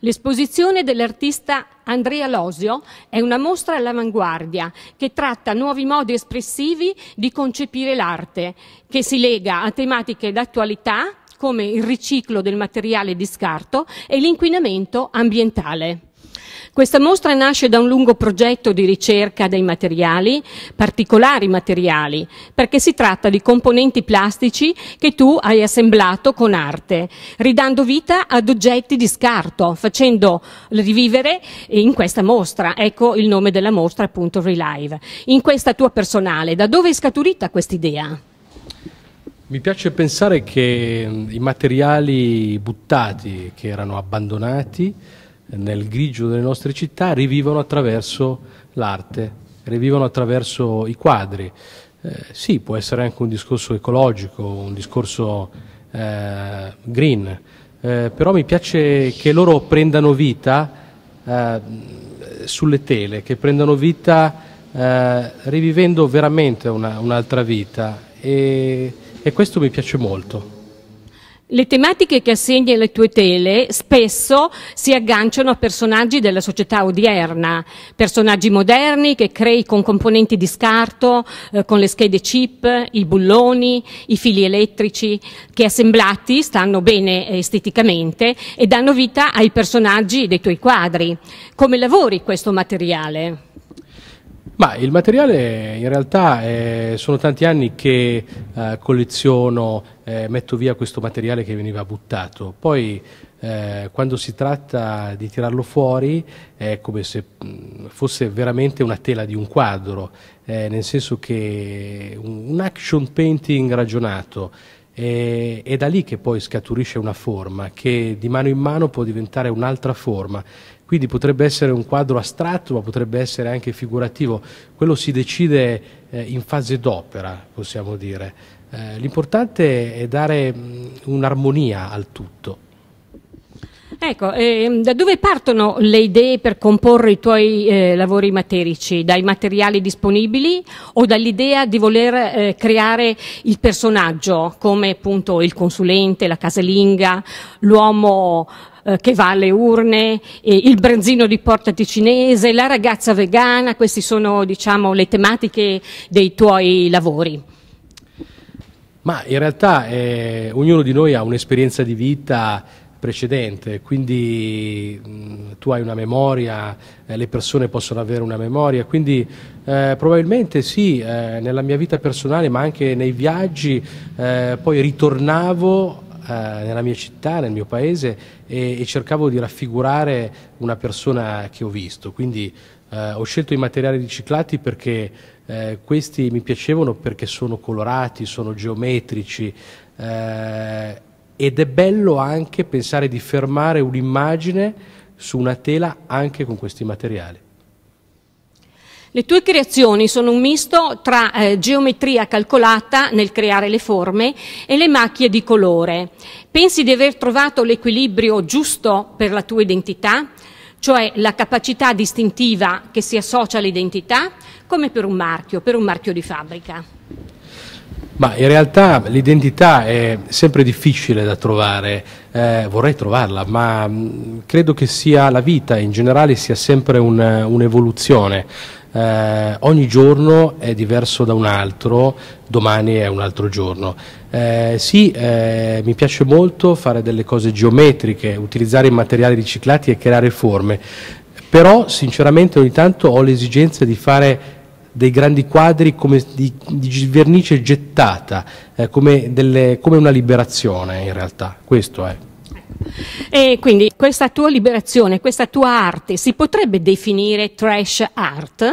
L'esposizione dell'artista Andrea Losio è una mostra all'avanguardia che tratta nuovi modi espressivi di concepire l'arte, che si lega a tematiche d'attualità come il riciclo del materiale di scarto e l'inquinamento ambientale. Questa mostra nasce da un lungo progetto di ricerca dei materiali, particolari materiali, perché si tratta di componenti plastici che tu hai assemblato con arte, ridando vita ad oggetti di scarto, facendo rivivere in questa mostra. Ecco il nome della mostra, appunto, Relive. In questa tua personale, da dove è scaturita questa quest'idea? Mi piace pensare che i materiali buttati, che erano abbandonati eh, nel grigio delle nostre città, rivivono attraverso l'arte, rivivono attraverso i quadri. Eh, sì, può essere anche un discorso ecologico, un discorso eh, green, eh, però mi piace che loro prendano vita eh, sulle tele, che prendano vita eh, rivivendo veramente un'altra vita. E e questo mi piace molto. Le tematiche che assegni alle tue tele spesso si agganciano a personaggi della società odierna, personaggi moderni che crei con componenti di scarto, eh, con le schede chip, i bulloni, i fili elettrici, che assemblati stanno bene eh, esteticamente e danno vita ai personaggi dei tuoi quadri. Come lavori questo materiale? Ma il materiale in realtà eh, sono tanti anni che eh, colleziono, eh, metto via questo materiale che veniva buttato, poi eh, quando si tratta di tirarlo fuori è come se mm, fosse veramente una tela di un quadro, eh, nel senso che un action painting ragionato è da lì che poi scaturisce una forma che di mano in mano può diventare un'altra forma quindi potrebbe essere un quadro astratto, ma potrebbe essere anche figurativo. Quello si decide eh, in fase d'opera, possiamo dire. Eh, l'importante è dare mm, un'armonia al tutto. Ecco, eh, da dove partono le idee per comporre i tuoi eh, lavori materici? Dai materiali disponibili o dall'idea di voler eh, creare il personaggio come appunto il consulente, la casalinga, l'uomo eh, che va alle urne, eh, il branzino di Porta Ticinese, la ragazza vegana, queste sono diciamo, le tematiche dei tuoi lavori. Ma in realtà eh, ognuno di noi ha un'esperienza di vita precedente, quindi mh, mm, tu hai una memoria, eh, le persone possono avere una memoria, quindi eh, probabilmente sì, eh, nella mia vita personale ma anche nei viaggi eh, poi ritornavo eh, nella mia città, nel mio paese e, e, cercavo di raffigurare una persona che ho visto. Quindi eh, ho scelto i materiali riciclati perché eh, questi mi piacevano perché sono colorati, sono geometrici ed è bello anche pensare di fermare un'immagine su una tela anche con questi materiali. Le tue creazioni sono un misto tra eh, geometria calcolata nel creare le forme e le macchie di colore. Pensi di aver trovato l'equilibrio giusto per la tua identità? cioè la capacità distintiva che si associa all'identità, come per un marchio, per un marchio di fabbrica. Ma in realtà l'identità è sempre difficile da trovare, eh, vorrei trovarla, ma mh, mm, credo che sia la vita in generale sia sempre eh, un'evoluzione. Un eh, ogni giorno è diverso da un altro, domani è un altro giorno. Eh, sì, eh, mi piace molto fare delle cose geometriche, utilizzare i materiali riciclati e creare forme, però sinceramente ogni tanto ho l'esigenza di fare dei grandi quadri come di, di vernice gettata, eh, come, delle, come una liberazione in realtà, questo è. E quindi questa tua liberazione, questa tua arte si potrebbe definire trash art?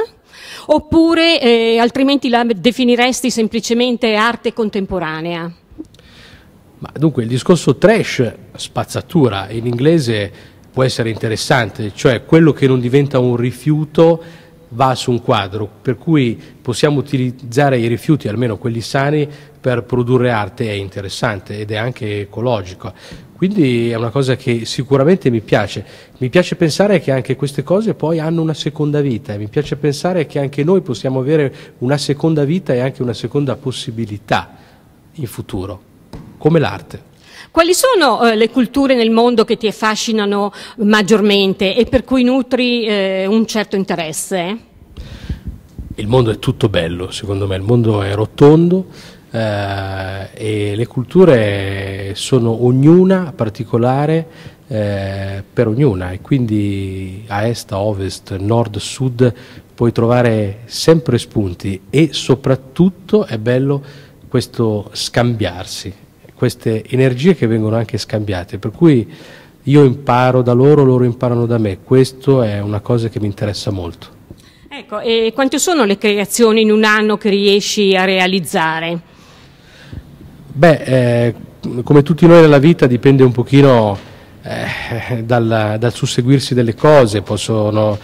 Oppure eh, altrimenti la definiresti semplicemente arte contemporanea? Ma dunque il discorso trash, spazzatura, in inglese può essere interessante, cioè quello che non diventa un rifiuto va su un quadro, per cui possiamo utilizzare i rifiuti, almeno quelli sani, per produrre arte è interessante ed è anche ecologico. Quindi è una cosa che sicuramente mi piace. Mi piace pensare che anche queste cose poi hanno una seconda vita, e mi piace pensare che anche noi possiamo avere una seconda vita e anche una seconda possibilità in futuro, come l'arte. Quali sono eh, le culture nel mondo che ti affascinano maggiormente e per cui nutri eh, un certo interesse? Il mondo è tutto bello, secondo me, il mondo è rotondo eh, e le culture sono ognuna particolare eh, per ognuna e quindi a est, a ovest, nord, sud puoi trovare sempre spunti e soprattutto è bello questo scambiarsi queste energie che vengono anche scambiate, per cui io imparo da loro, loro imparano da me, questo è una cosa che mi interessa molto. Ecco, e quante sono le creazioni in un anno che riesci a realizzare? Beh, eh, come tutti noi nella vita dipende un pochino eh, dal, dal, susseguirsi delle cose, possono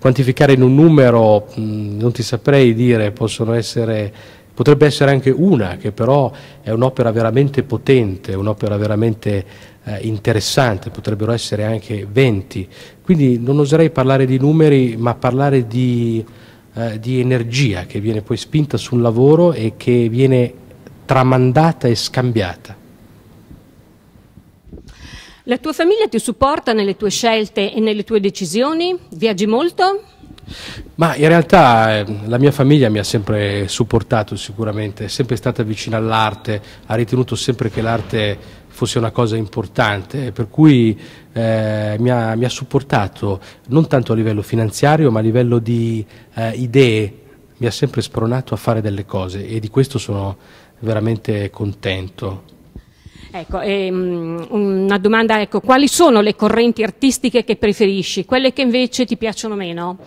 quantificare in un numero, mh, mm, non ti saprei dire, possono essere potrebbe essere anche una che però è un'opera veramente potente, un'opera veramente eh, interessante, potrebbero essere anche 20. Quindi non oserei parlare di numeri, ma parlare di, eh, di energia che viene poi spinta sul lavoro e che viene tramandata e scambiata. La tua famiglia ti supporta nelle tue scelte e nelle tue decisioni? Viaggi molto? Ma in realtà ehm, la mia famiglia mi ha sempre supportato sicuramente, è sempre stata vicina all'arte, ha ritenuto sempre che l'arte fosse una cosa importante, per cui eh, mi, ha, mi, ha, supportato non tanto a livello finanziario ma a livello di eh, idee, mi ha sempre spronato a fare delle cose e di questo sono veramente contento. Ecco, ehm, una domanda, ecco, quali sono le correnti artistiche che preferisci, quelle che invece ti piacciono meno?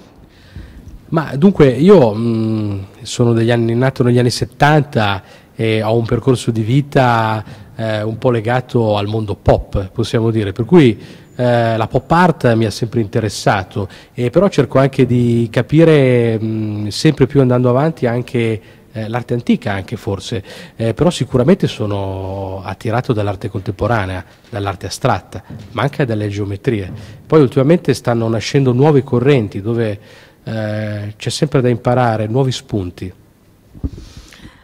Ma dunque io mh, mm, sono anni, nato negli anni 70 e ho un percorso di vita eh, un po' legato al mondo pop, possiamo dire, per cui eh, la pop art mi ha sempre interessato, e però cerco anche di capire mh, mm, sempre più andando avanti anche eh, l'arte antica anche forse, eh, però sicuramente sono attirato dall'arte contemporanea, dall'arte astratta, ma anche dalle geometrie. Poi ultimamente stanno nascendo nuove correnti dove eh, c'è sempre da imparare nuovi spunti.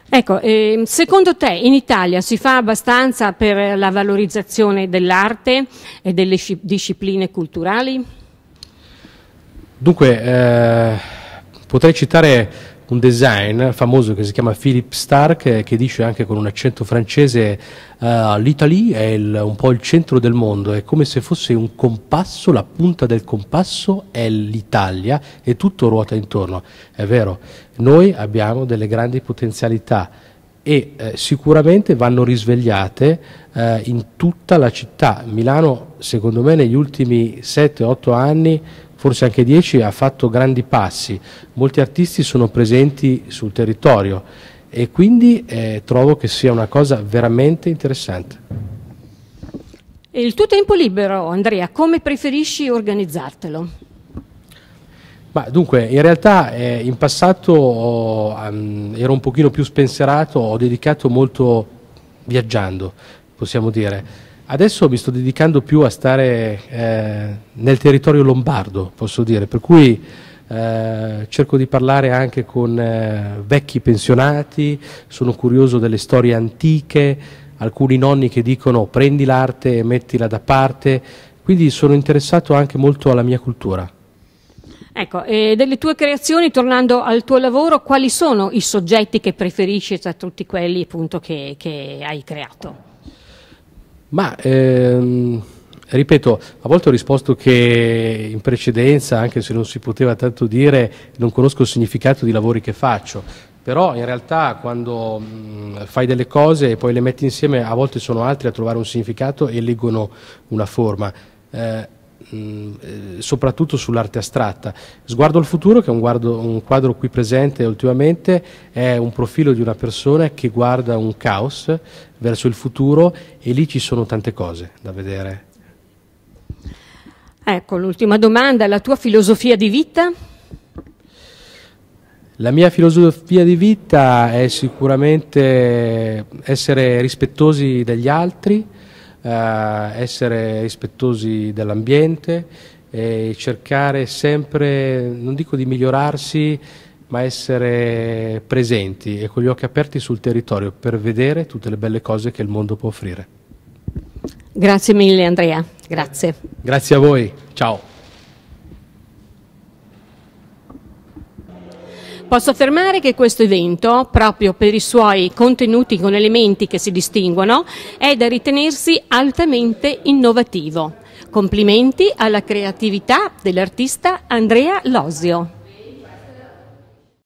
Ecco, eh, secondo te in Italia si fa abbastanza per la valorizzazione dell'arte e delle discipline culturali? Dunque, eh, potrei citare un design famoso che si chiama Philippe Stark eh, che dice anche con un accento francese uh, eh, l'Italy è il, un po' il centro del mondo, è come se fosse un compasso, la punta del compasso è l'Italia e tutto ruota intorno. È vero, noi abbiamo delle grandi potenzialità e eh, sicuramente vanno risvegliate eh, in tutta la città. Milano secondo me negli ultimi 7-8 anni forse anche 10, ha fatto grandi passi. Molti artisti sono presenti sul territorio e quindi eh, trovo che sia una cosa veramente interessante. E il tuo tempo libero, Andrea, come preferisci organizzartelo? Ma dunque, in realtà eh, in passato oh, um, ero un pochino più spensierato, ho dedicato molto viaggiando, possiamo dire Adesso mi sto dedicando più a stare eh, nel territorio lombardo, posso dire, per cui eh, cerco di parlare anche con eh, vecchi pensionati, sono curioso delle storie antiche, alcuni nonni che dicono prendi l'arte e mettila da parte, quindi sono interessato anche molto alla mia cultura. Ecco, e delle tue creazioni, tornando al tuo lavoro, quali sono i soggetti che preferisci tra tutti quelli appunto, che, che hai creato? Ma ehm, ripeto, a volte ho risposto che in precedenza, anche se non si poteva tanto dire, non conosco il significato di lavori che faccio. Però in realtà quando mh, fai delle cose e poi le metti insieme, a volte sono altri a trovare un significato e leggono una forma. Eh, Mm, eh, soprattutto sull'arte astratta. Sguardo al futuro, che è un, guardo, un, quadro qui presente ultimamente, è un profilo di una persona che guarda un caos verso il futuro e lì ci sono tante cose da vedere. Ecco, l'ultima domanda, la tua filosofia di vita? La mia filosofia di vita è sicuramente essere rispettosi degli altri, eh, essere rispettosi dell'ambiente e cercare sempre, non dico di migliorarsi, ma essere presenti e con gli occhi aperti sul territorio per vedere tutte le belle cose che il mondo può offrire. Grazie mille Andrea, grazie. Grazie a voi, ciao. Posso affermare che questo evento, proprio per i suoi contenuti con elementi che si distinguono, è da ritenersi altamente innovativo. Complimenti alla creatività dell'artista Andrea Losio.